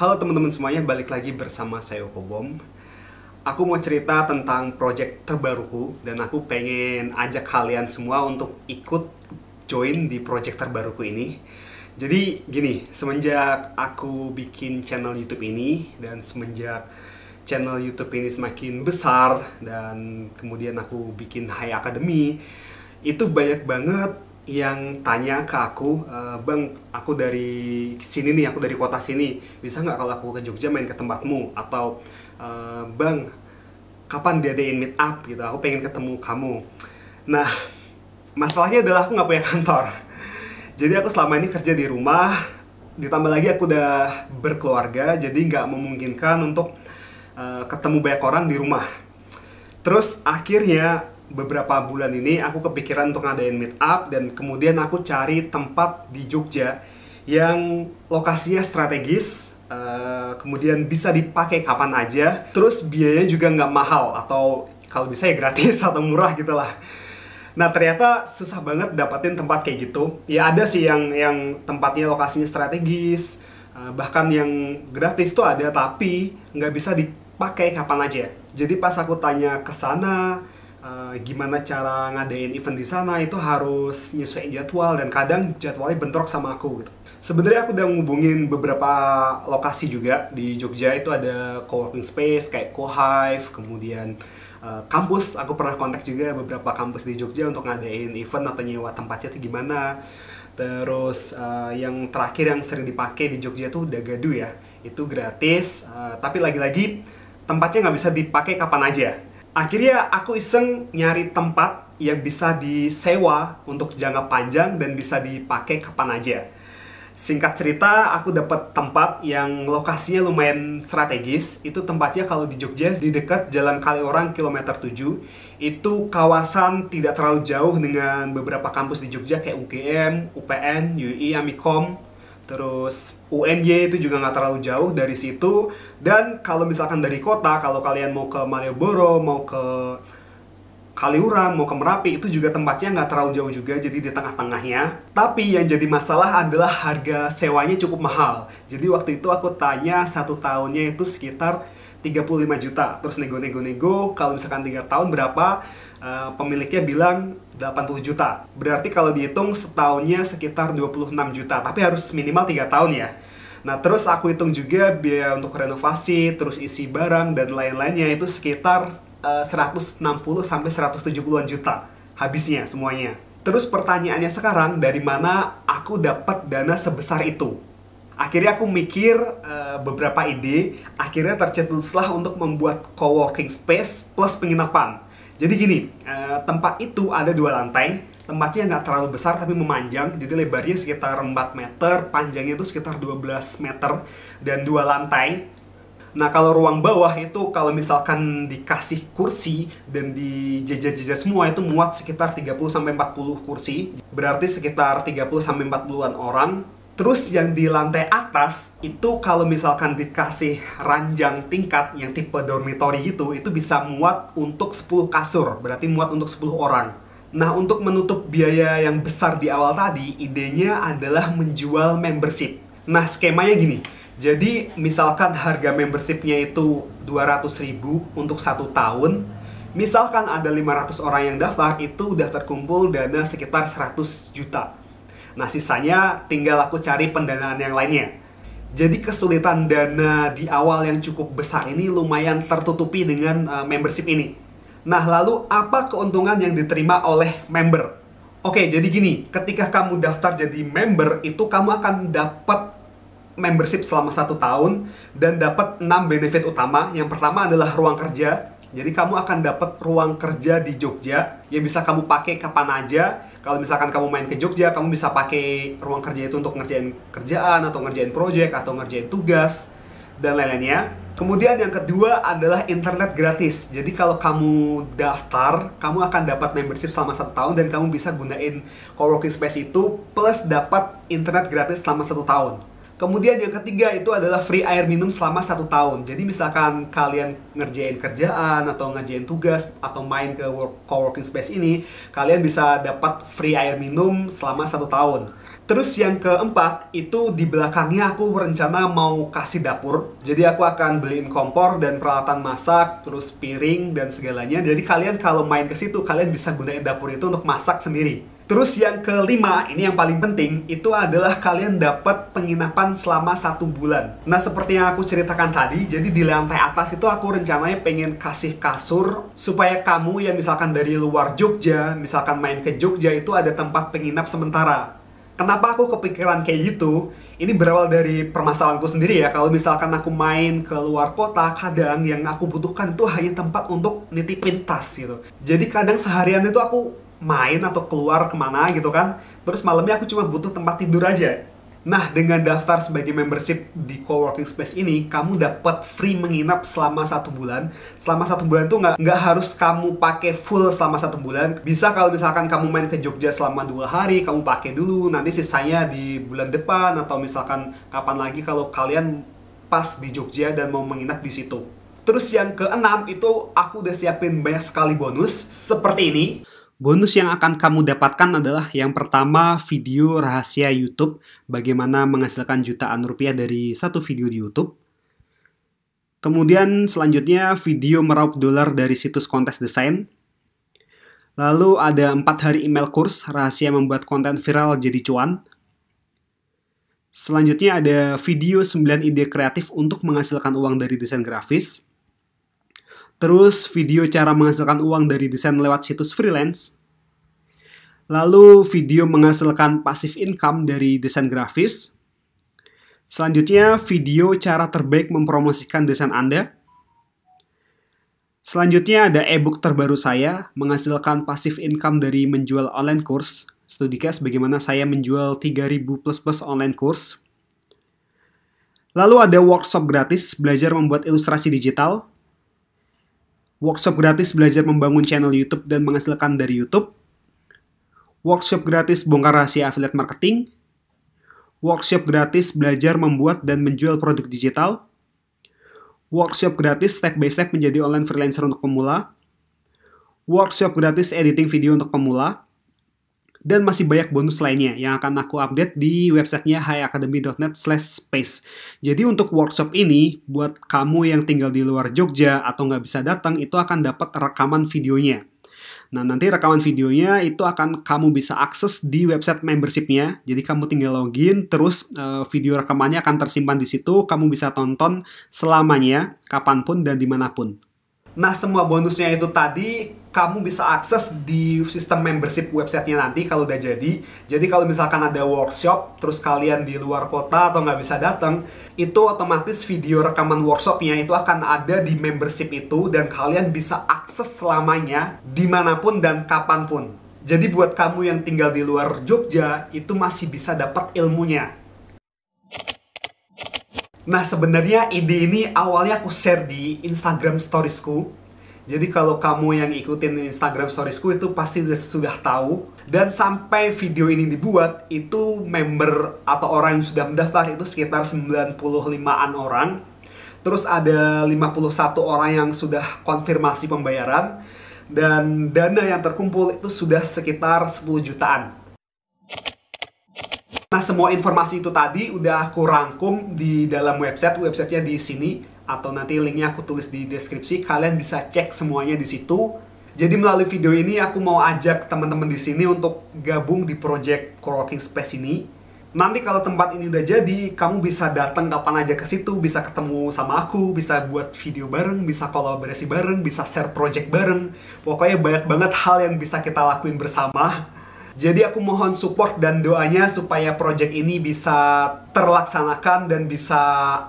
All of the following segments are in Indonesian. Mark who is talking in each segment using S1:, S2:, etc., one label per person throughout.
S1: Halo teman-teman semuanya, balik lagi bersama saya Oko Bom. Aku mau cerita tentang project terbaruku dan aku pengen ajak kalian semua untuk ikut join di project terbaruku ini. Jadi gini, semenjak aku bikin channel YouTube ini dan semenjak channel YouTube ini semakin besar dan kemudian aku bikin High Academy, itu banyak banget yang tanya ke aku, e, Bang, aku dari sini nih, aku dari kota sini, bisa nggak kalau aku ke Jogja main ke tempatmu? Atau, e, Bang, kapan diadain meet up gitu, aku pengen ketemu kamu. Nah, masalahnya adalah aku nggak punya kantor. Jadi aku selama ini kerja di rumah, ditambah lagi aku udah berkeluarga, jadi nggak memungkinkan untuk uh, ketemu banyak orang di rumah. Terus akhirnya beberapa bulan ini aku kepikiran untuk ngadain meet up dan kemudian aku cari tempat di Jogja yang lokasinya strategis, uh, kemudian bisa dipakai kapan aja, terus biayanya juga nggak mahal atau kalau bisa ya gratis atau murah gitu lah. Nah ternyata susah banget dapetin tempat kayak gitu. Ya ada sih yang yang tempatnya lokasinya strategis, uh, bahkan yang gratis tuh ada tapi nggak bisa dipakai kapan aja. Jadi pas aku tanya ke sana, Eh, gimana cara ngadain event di sana itu harus nyesuaiin jadwal dan kadang jadwalnya bentrok sama aku gitu. Sebenarnya aku udah ngubungin beberapa lokasi juga di Jogja itu ada co-working space kayak Co-Hive, kemudian uh, kampus aku pernah kontak juga beberapa kampus di Jogja untuk ngadain event atau nyewa tempatnya itu gimana. Terus uh, yang terakhir yang sering dipakai di Jogja tuh Dagadu ya. Itu gratis, uh, tapi lagi-lagi tempatnya nggak bisa dipakai kapan aja Akhirnya aku iseng nyari tempat yang bisa disewa untuk jangka panjang dan bisa dipakai kapan aja. Singkat cerita, aku dapat tempat yang lokasinya lumayan strategis. Itu tempatnya kalau di Jogja, di dekat Jalan Kaliorang kilometer 7. Itu kawasan tidak terlalu jauh dengan beberapa kampus di Jogja kayak UGM, UPN, UI, Amikom, Terus UNY itu juga nggak terlalu jauh dari situ. Dan kalau misalkan dari kota, kalau kalian mau ke Malioboro, mau ke Kaliurang, mau ke Merapi, itu juga tempatnya nggak terlalu jauh juga, jadi di tengah-tengahnya. Tapi yang jadi masalah adalah harga sewanya cukup mahal. Jadi waktu itu aku tanya satu tahunnya itu sekitar 35 juta. Terus nego-nego-nego, kalau misalkan tiga tahun berapa, Eh, pemiliknya bilang 80 juta. Berarti kalau dihitung setahunnya sekitar 26 juta, tapi harus minimal 3 tahun ya. Nah, terus aku hitung juga biaya untuk renovasi, terus isi barang dan lain-lainnya itu sekitar eh, uh, 160 sampai 170-an juta habisnya semuanya. Terus pertanyaannya sekarang dari mana aku dapat dana sebesar itu? Akhirnya aku mikir e, beberapa ide, akhirnya tercetuslah untuk membuat co-working space plus penginapan jadi gini, eh, tempat itu ada dua lantai. Tempatnya nggak terlalu besar tapi memanjang, jadi lebarnya sekitar 4 meter, panjangnya itu sekitar 12 meter, dan dua lantai. Nah kalau ruang bawah itu kalau misalkan dikasih kursi dan dijejer-jejer semua itu muat sekitar 30-40 kursi, berarti sekitar 30-40an orang Terus yang di lantai atas itu kalau misalkan dikasih ranjang tingkat yang tipe dormitory gitu, itu bisa muat untuk 10 kasur, berarti muat untuk 10 orang. Nah, untuk menutup biaya yang besar di awal tadi, idenya adalah menjual membership. Nah, skemanya gini. Jadi, misalkan harga membershipnya itu 200.000 untuk satu tahun, misalkan ada 500 orang yang daftar, itu udah terkumpul dana sekitar 100 juta. Nah sisanya tinggal aku cari pendanaan yang lainnya. Jadi kesulitan dana di awal yang cukup besar ini lumayan tertutupi dengan uh, membership ini. Nah lalu apa keuntungan yang diterima oleh member? Oke jadi gini, ketika kamu daftar jadi member itu kamu akan dapat membership selama satu tahun dan dapat 6 benefit utama. Yang pertama adalah ruang kerja. Jadi kamu akan dapat ruang kerja di Jogja yang bisa kamu pakai kapan aja kalau misalkan kamu main ke Jogja kamu bisa pakai ruang kerja itu untuk ngerjain kerjaan atau ngerjain proyek atau ngerjain tugas dan lain-lainnya kemudian yang kedua adalah internet gratis jadi kalau kamu daftar kamu akan dapat membership selama satu tahun dan kamu bisa gunain coworking space itu plus dapat internet gratis selama satu tahun Kemudian yang ketiga itu adalah free air minum selama satu tahun. Jadi misalkan kalian ngerjain kerjaan atau ngerjain tugas atau main ke work, co-working space ini, kalian bisa dapat free air minum selama satu tahun. Terus yang keempat itu di belakangnya aku berencana mau kasih dapur. Jadi aku akan beliin kompor dan peralatan masak, terus piring dan segalanya. Jadi kalian kalau main ke situ kalian bisa gunain dapur itu untuk masak sendiri. Terus yang kelima, ini yang paling penting, itu adalah kalian dapat penginapan selama satu bulan. Nah, seperti yang aku ceritakan tadi, jadi di lantai atas itu aku rencananya pengen kasih kasur supaya kamu yang misalkan dari luar Jogja, misalkan main ke Jogja itu ada tempat penginap sementara. Kenapa aku kepikiran kayak gitu? Ini berawal dari permasalahanku sendiri ya. Kalau misalkan aku main ke luar kota, kadang yang aku butuhkan itu hanya tempat untuk nitipin tas gitu. Jadi kadang seharian itu aku main atau keluar kemana gitu kan terus malamnya aku cuma butuh tempat tidur aja Nah, dengan daftar sebagai membership di coworking space ini, kamu dapat free menginap selama satu bulan. Selama satu bulan tuh nggak nggak harus kamu pakai full selama satu bulan. Bisa kalau misalkan kamu main ke Jogja selama dua hari, kamu pakai dulu. Nanti sisanya di bulan depan atau misalkan kapan lagi kalau kalian pas di Jogja dan mau menginap di situ. Terus yang keenam itu aku udah siapin banyak sekali bonus seperti ini. Bonus yang akan kamu dapatkan adalah yang pertama video rahasia YouTube, bagaimana menghasilkan jutaan rupiah dari satu video di YouTube. Kemudian selanjutnya video meraup dolar dari situs kontes desain. Lalu ada empat hari email kurs rahasia membuat konten viral jadi cuan. Selanjutnya ada video 9 ide kreatif untuk menghasilkan uang dari desain grafis. Terus video cara menghasilkan uang dari desain lewat situs freelance. Lalu video menghasilkan passive income dari desain grafis. Selanjutnya video cara terbaik mempromosikan desain Anda. Selanjutnya ada e-book terbaru saya menghasilkan passive income dari menjual online course. Studi case bagaimana saya menjual 3000 plus plus online course. Lalu ada workshop gratis belajar membuat ilustrasi digital workshop gratis belajar membangun channel YouTube dan menghasilkan dari YouTube, workshop gratis bongkar rahasia affiliate marketing, workshop gratis belajar membuat dan menjual produk digital, workshop gratis step by step menjadi online freelancer untuk pemula, workshop gratis editing video untuk pemula, dan masih banyak bonus lainnya yang akan aku update di websitenya highacademy.net slash space. Jadi untuk workshop ini, buat kamu yang tinggal di luar Jogja atau nggak bisa datang, itu akan dapat rekaman videonya. Nah, nanti rekaman videonya itu akan kamu bisa akses di website membershipnya. Jadi kamu tinggal login, terus eh, video rekamannya akan tersimpan di situ. Kamu bisa tonton selamanya, kapanpun dan dimanapun. Nah, semua bonusnya itu tadi kamu bisa akses di sistem membership websitenya nanti kalau udah jadi. Jadi kalau misalkan ada workshop, terus kalian di luar kota atau nggak bisa datang, itu otomatis video rekaman workshopnya itu akan ada di membership itu dan kalian bisa akses selamanya dimanapun dan kapanpun. Jadi buat kamu yang tinggal di luar Jogja, itu masih bisa dapat ilmunya Nah sebenarnya ide ini awalnya aku share di Instagram storiesku. Jadi kalau kamu yang ikutin Instagram storiesku itu pasti sudah tahu. Dan sampai video ini dibuat itu member atau orang yang sudah mendaftar itu sekitar 95-an orang. Terus ada 51 orang yang sudah konfirmasi pembayaran dan dana yang terkumpul itu sudah sekitar 10 jutaan. Nah, semua informasi itu tadi udah aku rangkum di dalam website, websitenya di sini atau nanti linknya aku tulis di deskripsi. Kalian bisa cek semuanya di situ. Jadi melalui video ini aku mau ajak teman-teman di sini untuk gabung di project coworking space ini. Nanti kalau tempat ini udah jadi, kamu bisa datang kapan aja ke situ, bisa ketemu sama aku, bisa buat video bareng, bisa kolaborasi bareng, bisa share project bareng. Pokoknya banyak banget hal yang bisa kita lakuin bersama jadi aku mohon support dan doanya supaya project ini bisa terlaksanakan dan bisa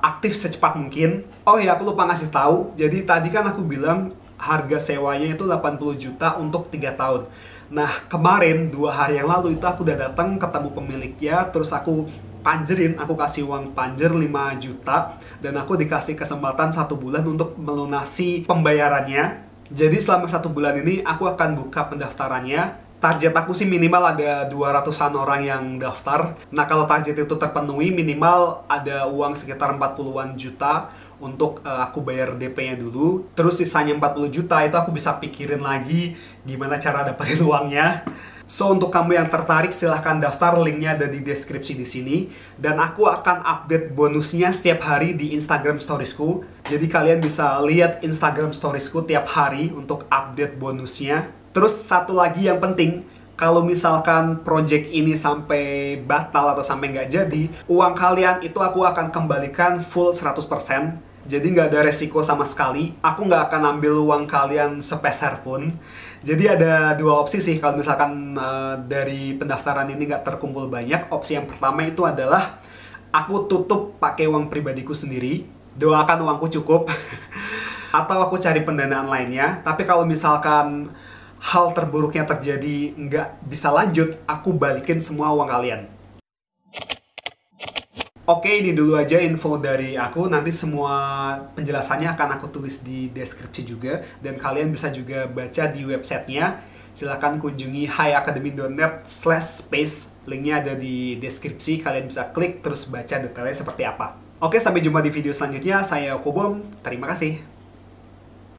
S1: aktif secepat mungkin. Oh ya, aku lupa ngasih tahu. Jadi tadi kan aku bilang harga sewanya itu 80 juta untuk 3 tahun. Nah, kemarin dua hari yang lalu itu aku udah datang ketemu pemiliknya, terus aku panjerin, aku kasih uang panjer 5 juta dan aku dikasih kesempatan satu bulan untuk melunasi pembayarannya. Jadi selama satu bulan ini aku akan buka pendaftarannya target aku sih minimal ada 200-an orang yang daftar. Nah, kalau target itu terpenuhi minimal ada uang sekitar 40-an juta untuk uh, aku bayar DP-nya dulu. Terus sisanya 40 juta itu aku bisa pikirin lagi gimana cara dapetin uangnya. So, untuk kamu yang tertarik silahkan daftar, linknya ada di deskripsi di sini. Dan aku akan update bonusnya setiap hari di Instagram storiesku. Jadi kalian bisa lihat Instagram storiesku tiap hari untuk update bonusnya. Terus satu lagi yang penting, kalau misalkan project ini sampai batal atau sampai nggak jadi, uang kalian itu aku akan kembalikan full 100%. Jadi nggak ada resiko sama sekali. Aku nggak akan ambil uang kalian sepeser pun. Jadi ada dua opsi sih kalau misalkan uh, dari pendaftaran ini nggak terkumpul banyak. Opsi yang pertama itu adalah aku tutup pakai uang pribadiku sendiri. Doakan uangku cukup. atau aku cari pendanaan lainnya. Tapi kalau misalkan hal terburuknya terjadi nggak bisa lanjut, aku balikin semua uang kalian. Oke, ini dulu aja info dari aku. Nanti semua penjelasannya akan aku tulis di deskripsi juga. Dan kalian bisa juga baca di websitenya. Silahkan kunjungi highacademy.net slash space. Linknya ada di deskripsi. Kalian bisa klik terus baca detailnya seperti apa. Oke, sampai jumpa di video selanjutnya. Saya Kobom. Terima kasih.